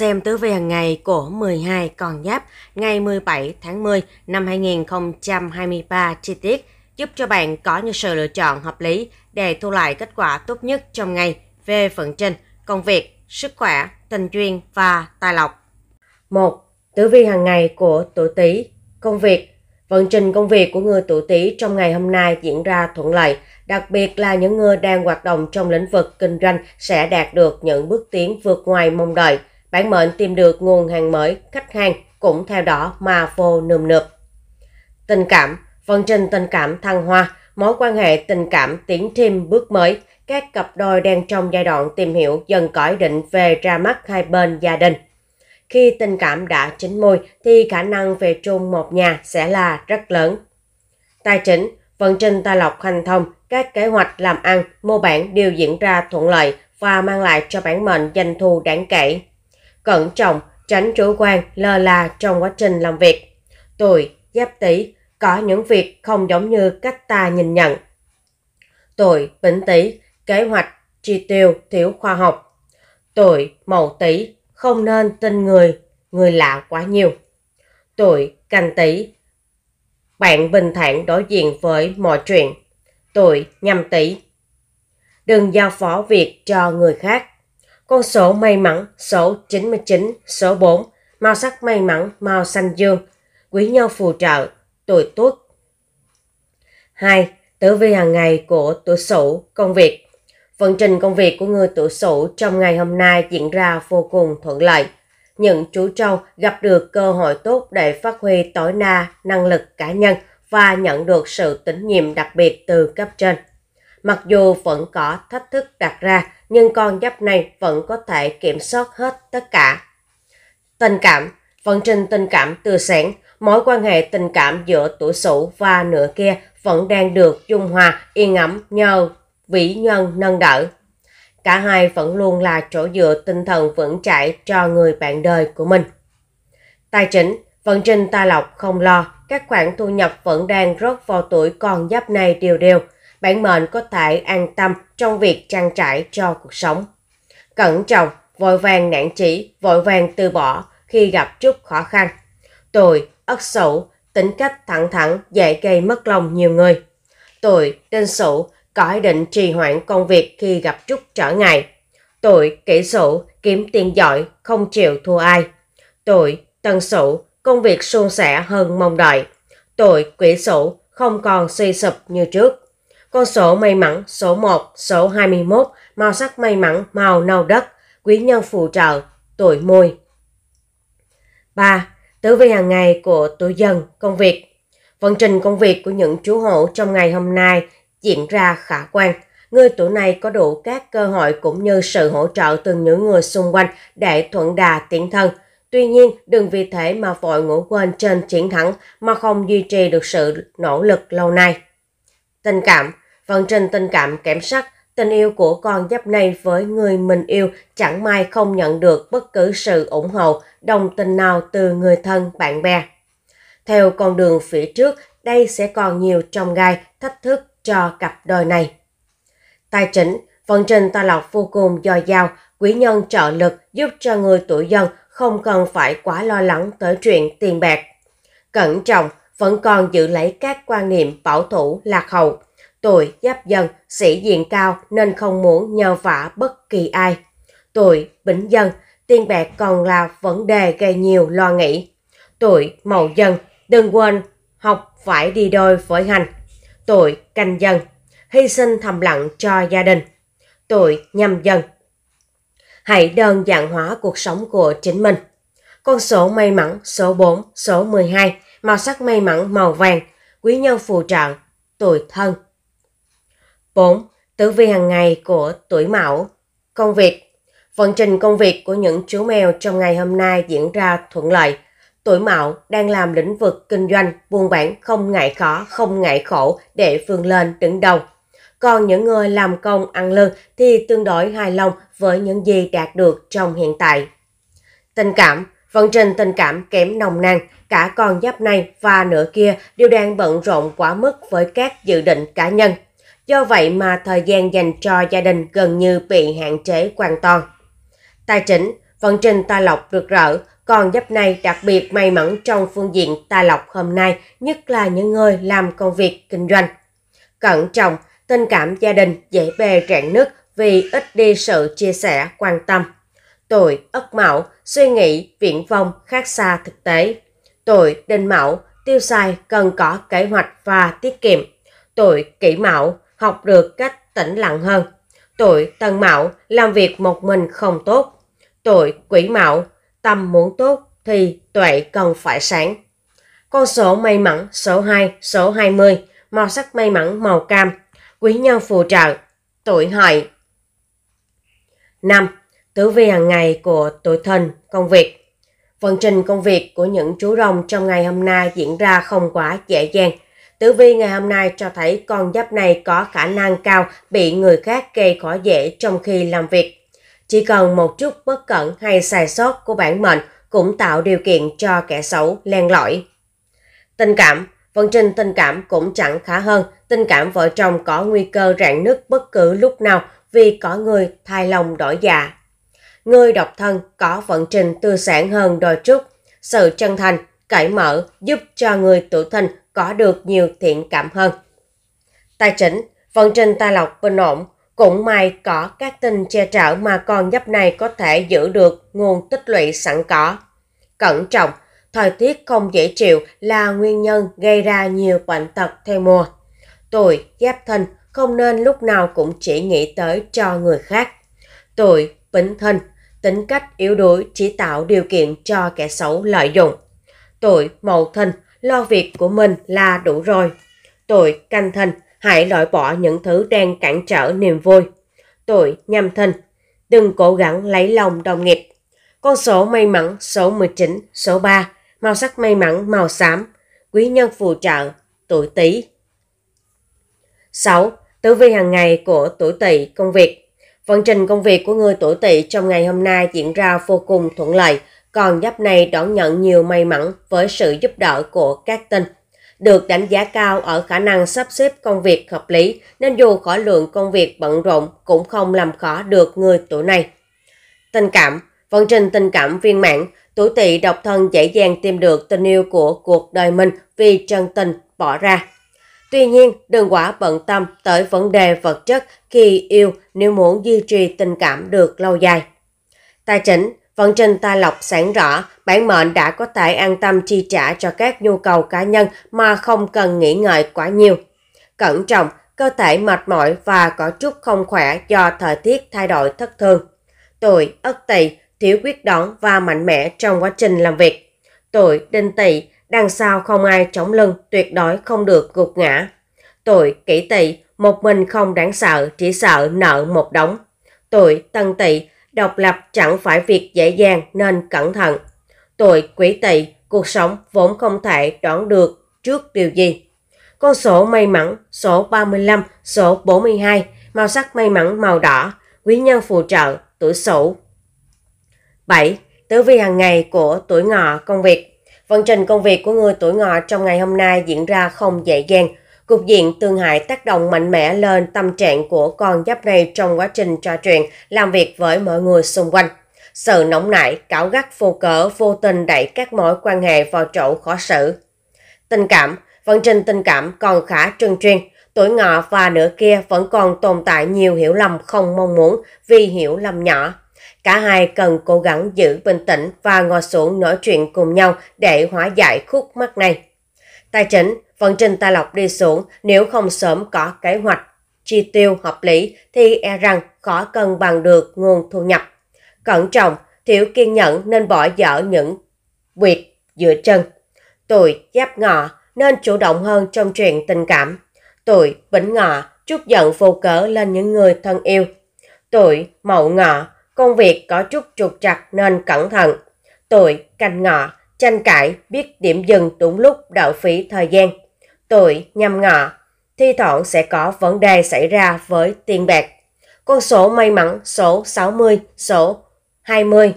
xem tứ vi hàng ngày của 12 con giáp ngày 17 tháng 10 năm 2023 chi tiết giúp cho bạn có những sự lựa chọn hợp lý để thu lại kết quả tốt nhất trong ngày về vận trình, công việc, sức khỏe, tình duyên và tài lộc. 1. Tử vi hàng ngày của tuổi Tý, công việc Vận trình công việc của người tuổi Tý trong ngày hôm nay diễn ra thuận lợi, đặc biệt là những người đang hoạt động trong lĩnh vực kinh doanh sẽ đạt được những bước tiến vượt ngoài mong đợi. Bản mệnh tìm được nguồn hàng mới, khách hàng cũng theo đó mà vô nườm nượp. Tình cảm, phần trình tình cảm thăng hoa, mối quan hệ tình cảm tiến thêm bước mới, các cặp đôi đang trong giai đoạn tìm hiểu dần có định về ra mắt hai bên gia đình. Khi tình cảm đã chín môi thì khả năng về chung một nhà sẽ là rất lớn. Tài chính, vận trình tài lộc hành thông, các kế hoạch làm ăn, mua bán đều diễn ra thuận lợi và mang lại cho bản mệnh doanh thu đáng kể cẩn trọng, tránh chủ quan, lơ là trong quá trình làm việc. Tuổi, giáp tý có những việc không giống như cách ta nhìn nhận. Tuổi, bính tý kế hoạch, chi tiêu, thiếu khoa học. Tuổi, mậu tý không nên tin người, người lạ quá nhiều. Tuổi, canh tý bạn bình thản đối diện với mọi chuyện. Tuổi, nhâm tý đừng giao phó việc cho người khác. Con số may mắn số 99, số 4, màu sắc may mắn màu xanh dương, quý nhân phù trợ, tuổi tuất. 2. Tử vi hàng ngày của tuổi Sửu, công việc. Vận trình công việc của người tuổi Sửu trong ngày hôm nay diễn ra vô cùng thuận lợi. Những chú trâu gặp được cơ hội tốt để phát huy tối đa năng lực cá nhân và nhận được sự tín nhiệm đặc biệt từ cấp trên. Mặc dù vẫn có thách thức đặt ra, nhưng con giáp này vẫn có thể kiểm soát hết tất cả. Tình cảm Vận trình tình cảm từ sáng mối quan hệ tình cảm giữa tuổi sửu và nửa kia vẫn đang được dung hòa, yên ấm nhờ vĩ nhân nâng đỡ. Cả hai vẫn luôn là chỗ dựa tinh thần vững chãi cho người bạn đời của mình. Tài chính, vận trình tài lộc không lo, các khoản thu nhập vẫn đang rót vào tuổi con giáp này đều đều, bản mệnh có thể an tâm trong việc trang trải cho cuộc sống. Cẩn trọng, vội vàng nản chỉ, vội vàng từ bỏ khi gặp chút khó khăn. Tuổi, ất sửu, tính cách thẳng thẳng dễ gây mất lòng nhiều người. Tuổi, đinh sửu, có ý định trì hoãn công việc khi gặp chút trở ngại. Tuổi, kỷ sửu, kiếm tiền giỏi, không chịu thua ai. Tuổi, tân sửu, công việc suôn sẻ hơn mong đợi. Tuổi, quỷ sửu, không còn suy sụp như trước. Con số may mắn số 1, số 21, màu sắc may mắn màu nâu đất, quý nhân phù trợ, tuổi mùi. 3. Tử vi hàng ngày của tuổi dần, công việc. Vận trình công việc của những chú hộ trong ngày hôm nay diễn ra khả quan. Người tuổi này có đủ các cơ hội cũng như sự hỗ trợ từ những người xung quanh để thuận đà tiến thân. Tuy nhiên, đừng vì thế mà vội ngủ quên trên chiến thắng mà không duy trì được sự nỗ lực lâu nay. Tình cảm vẫn trình tình cảm kém sắc, tình yêu của con giáp này với người mình yêu chẳng may không nhận được bất cứ sự ủng hộ, đồng tình nào từ người thân, bạn bè. Theo con đường phía trước, đây sẽ còn nhiều trong gai, thách thức cho cặp đôi này. Tài chính, vận trình tài lộc vô cùng dồi dào, quý nhân trợ lực giúp cho người tuổi dân không cần phải quá lo lắng tới chuyện tiền bạc. Cẩn trọng, vẫn còn giữ lấy các quan niệm bảo thủ lạc hậu tuổi giáp dần sĩ diện cao nên không muốn nhờ vả bất kỳ ai. tuổi bính dần tiền bạc còn là vấn đề gây nhiều lo nghĩ. Tuổi mậu dần đừng quên học phải đi đôi với hành. Tuổi canh dần hy sinh thầm lặng cho gia đình. Tuổi nhâm dần hãy đơn giản hóa cuộc sống của chính mình. Con số may mắn số 4, số 12, màu sắc may mắn màu vàng, quý nhân phù trợ, tuổi thân. 4. Tử vi hàng ngày của tuổi Mão Công việc Vận trình công việc của những chú mèo trong ngày hôm nay diễn ra thuận lợi. Tuổi Mão đang làm lĩnh vực kinh doanh, buôn bán không ngại khó, không ngại khổ để vươn lên đứng đầu. Còn những người làm công ăn lương thì tương đối hài lòng với những gì đạt được trong hiện tại. Tình cảm Vận trình tình cảm kém nồng nàn, cả con giáp này và nửa kia đều đang bận rộn quá mức với các dự định cá nhân, Do vậy mà thời gian dành cho gia đình gần như bị hạn chế hoàn toàn. Tài chính, vận trình tài lộc rực rỡ, còn dấp này đặc biệt may mắn trong phương diện tài lộc hôm nay, nhất là những người làm công việc kinh doanh. Cẩn trọng, tình cảm gia đình dễ bề rạn nứt vì ít đi sự chia sẻ, quan tâm. Tuổi Ất Mão suy nghĩ viễn vông khác xa thực tế. Tuổi Đinh Mão tiêu xài cần có kế hoạch và tiết kiệm. Tuổi Kỷ Mão học được cách tĩnh lặng hơn. Tuổi tân mạo làm việc một mình không tốt. Tuổi quỷ mạo tâm muốn tốt thì tuệ cần phải sáng. Con số may mắn số 2, số 20, màu sắc may mắn màu cam, quý nhân phù trợ, tuổi hợi. 5. Tử vi hàng ngày của tuổi thân, công việc. Vận trình công việc của những chú rồng trong ngày hôm nay diễn ra không quá dễ dàng – Tử vi ngày hôm nay cho thấy con giáp này có khả năng cao bị người khác gây khó dễ trong khi làm việc. Chỉ cần một chút bất cẩn hay sai sót của bản mệnh cũng tạo điều kiện cho kẻ xấu len lỏi. Tình cảm Vận trình tình cảm cũng chẳng khá hơn, tình cảm vợ chồng có nguy cơ rạn nứt bất cứ lúc nào vì có người thay lòng đổi dạ. Người độc thân có vận trình tươi sản hơn đôi chút, sự chân thành, cởi mở giúp cho người tự thân có được nhiều thiện cảm hơn. Tài chính, vận trình tài lộc bình ổn, cũng may có các tin che chở mà con giáp này có thể giữ được nguồn tích lũy sẵn có. Cẩn trọng, thời tiết không dễ chịu là nguyên nhân gây ra nhiều bệnh tật theo mùa. Tuổi giáp thân không nên lúc nào cũng chỉ nghĩ tới cho người khác. Tuổi bính thân, tính cách yếu đuối chỉ tạo điều kiện cho kẻ xấu lợi dụng. Tuổi mậu thân lo việc của mình là đủ rồi. Tuổi canh thìn hãy loại bỏ những thứ đang cản trở niềm vui. Tuổi nhâm thìn đừng cố gắng lấy lòng đồng nghiệp. Con số may mắn số 19, số 3, màu sắc may mắn màu xám, quý nhân phù trợ, tuổi tý. 6. Tử vi hàng ngày của tuổi tỵ công việc. Vận trình công việc của người tuổi tỵ trong ngày hôm nay diễn ra vô cùng thuận lợi, con giáp này đón nhận nhiều may mắn với sự giúp đỡ của các tinh. Được đánh giá cao ở khả năng sắp xếp công việc hợp lý nên dù khối lượng công việc bận rộn cũng không làm khó được người tuổi này. Tình cảm Vận trình tình cảm viên mãn, tuổi tỵ độc thân dễ dàng tìm được tình yêu của cuộc đời mình vì chân tình bỏ ra. Tuy nhiên, đừng quá bận tâm tới vấn đề vật chất khi yêu nếu muốn duy trì tình cảm được lâu dài. Tài chính Vận trình tài lộc sáng rõ, bản mệnh đã có thể an tâm chi trả cho các nhu cầu cá nhân mà không cần nghĩ ngợi quá nhiều. Cẩn trọng, cơ thể mệt mỏi và có chút không khỏe do thời tiết thay đổi thất thường. Tuổi Ất Tỵ thiếu quyết đoán và mạnh mẽ trong quá trình làm việc. Tuổi Đinh Tỵ đằng sau không ai chống lưng, tuyệt đối không được gục ngã. Tuổi Kỷ Tỵ một mình không đáng sợ, chỉ sợ nợ một đống. Tuổi Tân Tỵ độc lập chẳng phải việc dễ dàng nên cẩn thận. tội quỷ tỵ, cuộc sống vốn không thể đoán được trước điều gì. Con số may mắn số 35, số 42, màu sắc may mắn màu đỏ, quý nhân phù trợ, tuổi Sửu. 7. Tử vi hàng ngày của tuổi ngọ công việc Vận trình công việc của người tuổi ngọ trong ngày hôm nay diễn ra không dễ dàng, Cục diện Tương hại tác động mạnh mẽ lên tâm trạng của con giáp này trong quá trình trò chuyện, làm việc với mọi người xung quanh. Sự nóng nảy, cảo gắt vô cỡ vô tình đẩy các mối quan hệ vào chỗ khó xử. Tình cảm, vận trình tình cảm còn khá trơn truyền Tuổi ngọ và nửa kia vẫn còn tồn tại nhiều hiểu lầm không mong muốn vì hiểu lầm nhỏ. Cả hai cần cố gắng giữ bình tĩnh và ngồi xuống nói chuyện cùng nhau để hóa giải khúc mắc này. Tài chính, Vận trình tài lộc đi xuống nếu không sớm có kế hoạch, chi tiêu hợp lý thì e rằng khó cân bằng được nguồn thu nhập. Cẩn trọng, thiếu kiên nhẫn nên bỏ dở những việc giữa chân. Tuổi giáp ngọ nên chủ động hơn trong chuyện tình cảm. Tuổi bỉnh ngọ chút giận vô cớ lên những người thân yêu. Tuổi mậu ngọ công việc có chút trục trặc nên cẩn thận. Tuổi canh ngọ tranh cãi biết điểm dừng đúng lúc đạo phí thời gian tuổi, nhằm ngọ, thi thoảng sẽ có vấn đề xảy ra với tiền bạc. Con số may mắn số 60, số 20.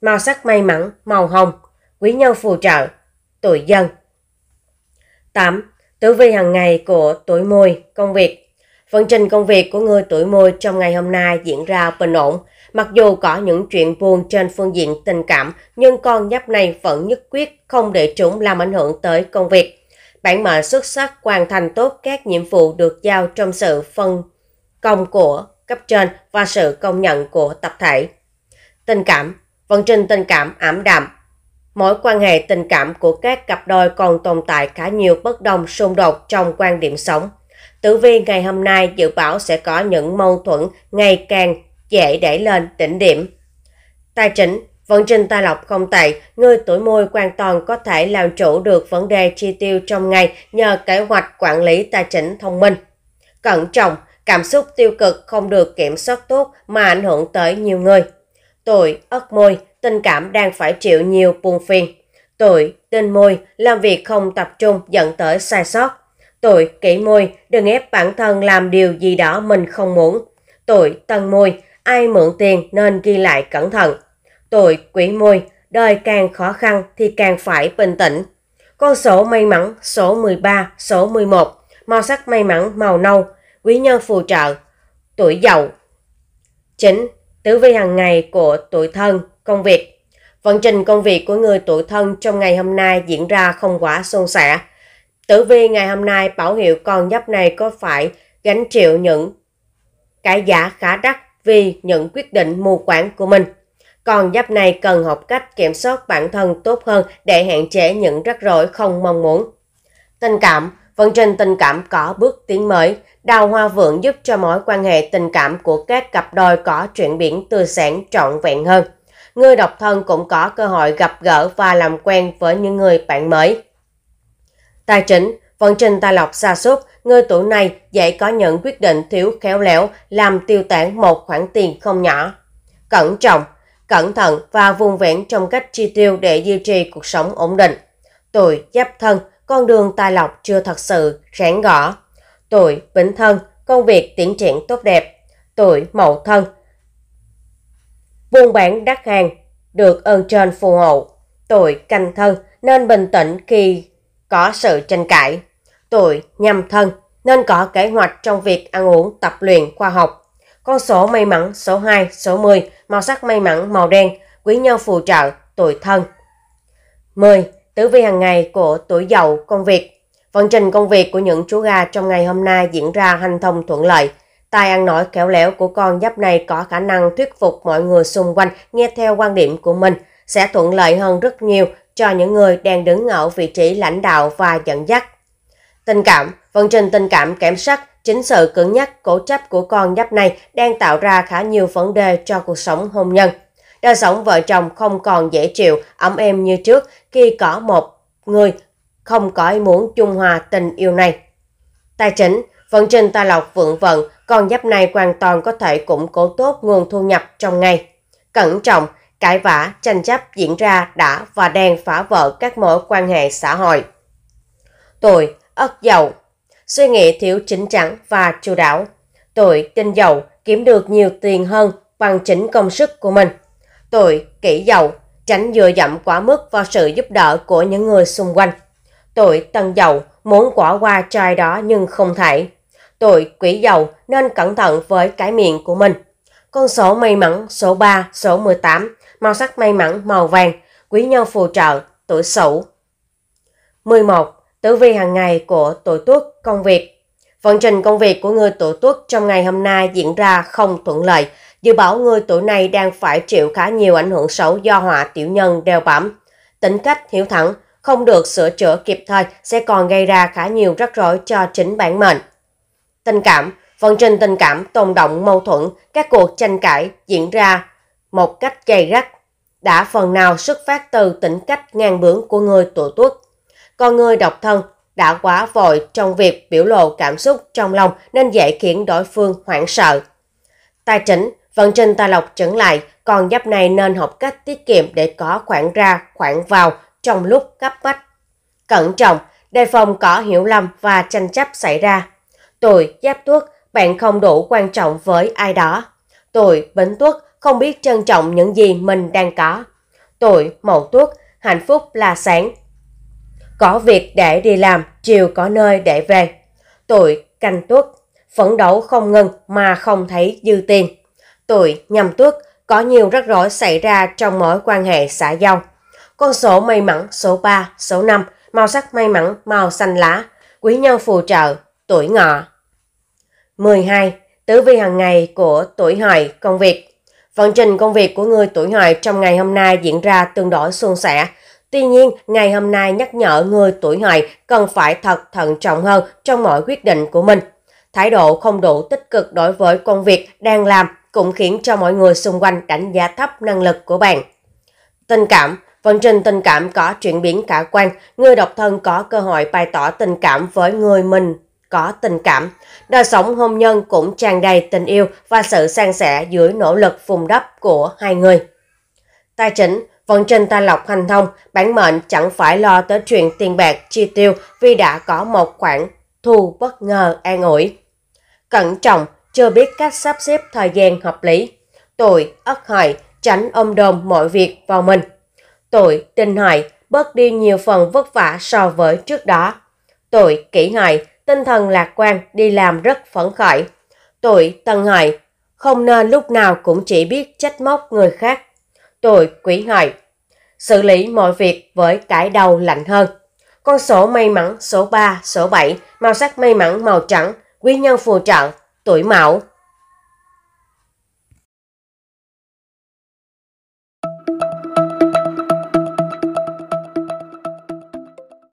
Màu sắc may mắn màu hồng, quý nhân phù trợ, tuổi dần. 8. Tử vi hàng ngày của tuổi mùi, công việc. Vận trình công việc của người tuổi mùi trong ngày hôm nay diễn ra bình ổn. Mặc dù có những chuyện buồn trên phương diện tình cảm, nhưng con giáp này vẫn nhất quyết không để chúng làm ảnh hưởng tới công việc. Bản mệnh xuất sắc hoàn thành tốt các nhiệm vụ được giao trong sự phân công của cấp trên và sự công nhận của tập thể. Tình cảm, vận trình tình cảm ảm đạm. Mối quan hệ tình cảm của các cặp đôi còn tồn tại khá nhiều bất đồng xung đột trong quan điểm sống. Tử vi ngày hôm nay dự báo sẽ có những mâu thuẫn ngày càng dễ đẩy lên đỉnh điểm. Tài chính, Vận trình tài lộc không tệ, người tuổi môi hoàn toàn có thể làm chủ được vấn đề chi tiêu trong ngày nhờ kế hoạch quản lý tài chính thông minh. Cẩn trọng, cảm xúc tiêu cực không được kiểm soát tốt mà ảnh hưởng tới nhiều người. Tuổi ất môi, tình cảm đang phải chịu nhiều buồn phiền. Tuổi tinh môi, làm việc không tập trung dẫn tới sai sót. Tuổi kỷ môi, đừng ép bản thân làm điều gì đó mình không muốn. Tuổi tân môi, ai mượn tiền nên ghi lại cẩn thận Tôi quỷ môi, đời càng khó khăn thì càng phải bình tĩnh. Con số may mắn số 13, số 11, màu sắc may mắn màu nâu, quý nhân phù trợ, tuổi giàu. Chính, tử vi hàng ngày của tuổi thân, công việc. Vận trình công việc của người tuổi thân trong ngày hôm nay diễn ra không quá suôn sẻ. Tử vi ngày hôm nay bảo hiệu con giáp này có phải gánh chịu những cái giá khá đắt vì những quyết định mù quáng của mình. Con giáp này cần học cách kiểm soát bản thân tốt hơn để hạn chế những rắc rối không mong muốn. Tình cảm Vận trình tình cảm có bước tiến mới, đào hoa vượng giúp cho mối quan hệ tình cảm của các cặp đôi có chuyển biến tươi sáng trọn vẹn hơn. Người độc thân cũng có cơ hội gặp gỡ và làm quen với những người bạn mới. Tài chính, vận trình tài lộc xa sút người tuổi này dễ có những quyết định thiếu khéo léo làm tiêu tán một khoản tiền không nhỏ. Cẩn trọng, cẩn thận và vùng vẹn trong cách chi tiêu để duy trì cuộc sống ổn định. Tuổi giáp thân, con đường tài lộc chưa thật sự ráng gõ. Tuổi bính thân, công việc tiến triển tốt đẹp. Tuổi mậu thân, buôn bán đắt hàng, được ơn trên phù hộ. Tuổi canh thân nên bình tĩnh khi có sự tranh cãi. Tuổi nhâm thân nên có kế hoạch trong việc ăn uống tập luyện khoa học. Con số may mắn số 2, số 10, màu sắc may mắn màu đen, quý nhân phù trợ, tuổi thân. 10. Tử vi hàng ngày của tuổi dậu công việc. Vận trình công việc của những chú gà trong ngày hôm nay diễn ra hành thông thuận lợi. Tài ăn nói khéo léo của con giáp này có khả năng thuyết phục mọi người xung quanh nghe theo quan điểm của mình sẽ thuận lợi hơn rất nhiều cho những người đang đứng ở vị trí lãnh đạo và dẫn dắt. Tình cảm, vận trình tình cảm kém sắc Chính sự cứng nhắc, cố chấp của con nhóc này đang tạo ra khá nhiều vấn đề cho cuộc sống hôn nhân. Đời sống vợ chồng không còn dễ chịu, ấm êm như trước khi có một người không có ý muốn chung hòa tình yêu này. Tài chính, vận trình tài lộc vượng vận, con giáp này hoàn toàn có thể củng cố tốt nguồn thu nhập trong ngày. Cẩn trọng, cãi vã, tranh chấp diễn ra đã và đang phá vỡ các mối quan hệ xã hội. Tuổi, ất dậu, suy nghĩ thiếu chính chắn và chu đáo. tội tinh dầu kiếm được nhiều tiền hơn bằng chính công sức của mình. tội kỹ dầu tránh dựa dẫm quá mức vào sự giúp đỡ của những người xung quanh. tội tân dầu muốn quả qua trai đó nhưng không thể. tội quỷ dầu nên cẩn thận với cái miệng của mình. Con số may mắn số 3, số 18, màu sắc may mắn màu vàng, quý nhân phù trợ, tuổi sửu. 11 tử vi hàng ngày của tuổi tuất công việc. Vận trình công việc của người tuổi tuất trong ngày hôm nay diễn ra không thuận lợi. Dự báo người tuổi này đang phải chịu khá nhiều ảnh hưởng xấu do họa tiểu nhân đeo bám. Tính cách hiểu thẳng, không được sửa chữa kịp thời sẽ còn gây ra khá nhiều rắc rối cho chính bản mệnh. Tình cảm, vận trình tình cảm tồn động mâu thuẫn, các cuộc tranh cãi diễn ra một cách gay gắt, đã phần nào xuất phát từ tính cách ngang bướng của người tuổi tuất còn người độc thân đã quá vội trong việc biểu lộ cảm xúc trong lòng nên dễ khiến đối phương hoảng sợ. Tài chính, vận trình tài lộc chững lại, còn giáp này nên học cách tiết kiệm để có khoản ra, khoản vào trong lúc cấp bách. Cẩn trọng, đề phòng có hiểu lầm và tranh chấp xảy ra. Tuổi giáp tuất, bạn không đủ quan trọng với ai đó. Tuổi bính tuất, không biết trân trọng những gì mình đang có. Tuổi mậu tuất, hạnh phúc là sáng, có việc để đi làm, chiều có nơi để về. Tuổi canh tuất, phấn đấu không ngừng mà không thấy dư tiền. Tuổi nhâm tuất, có nhiều rắc rối xảy ra trong mối quan hệ xã giao. Con số may mắn số 3, số 5, màu sắc may mắn màu xanh lá, quý nhân phù trợ, tuổi ngọ. 12. Tứ vi hàng ngày của tuổi hợi công việc Vận trình công việc của người tuổi hợi trong ngày hôm nay diễn ra tương đối suôn sẻ, Tuy nhiên, ngày hôm nay nhắc nhở người tuổi hợi cần phải thật thận trọng hơn trong mọi quyết định của mình. Thái độ không đủ tích cực đối với công việc đang làm cũng khiến cho mọi người xung quanh đánh giá thấp năng lực của bạn. Tình cảm Vận trình tình cảm có chuyển biến cả quan, người độc thân có cơ hội bày tỏ tình cảm với người mình có tình cảm. Đời sống hôn nhân cũng tràn đầy tình yêu và sự sang sẻ dưới nỗ lực phùng đắp của hai người. Tài chính vẫn trên ta lọc hành thông, bản mệnh chẳng phải lo tới chuyện tiền bạc chi tiêu vì đã có một khoản thu bất ngờ an ủi. Cẩn trọng, chưa biết cách sắp xếp thời gian hợp lý. Tuổi ất hợi tránh ôm đồm mọi việc vào mình. Tuổi tinh hợi bớt đi nhiều phần vất vả so với trước đó. Tuổi kỷ hợi tinh thần lạc quan đi làm rất phấn khởi. Tuổi tân hợi không nên lúc nào cũng chỉ biết trách móc người khác Tôi quý hỏi. Xử lý mọi việc với cái đầu lạnh hơn. Con số may mắn số 3, số 7, màu sắc may mắn màu trắng, quý nhân phù trợ, tuổi mão,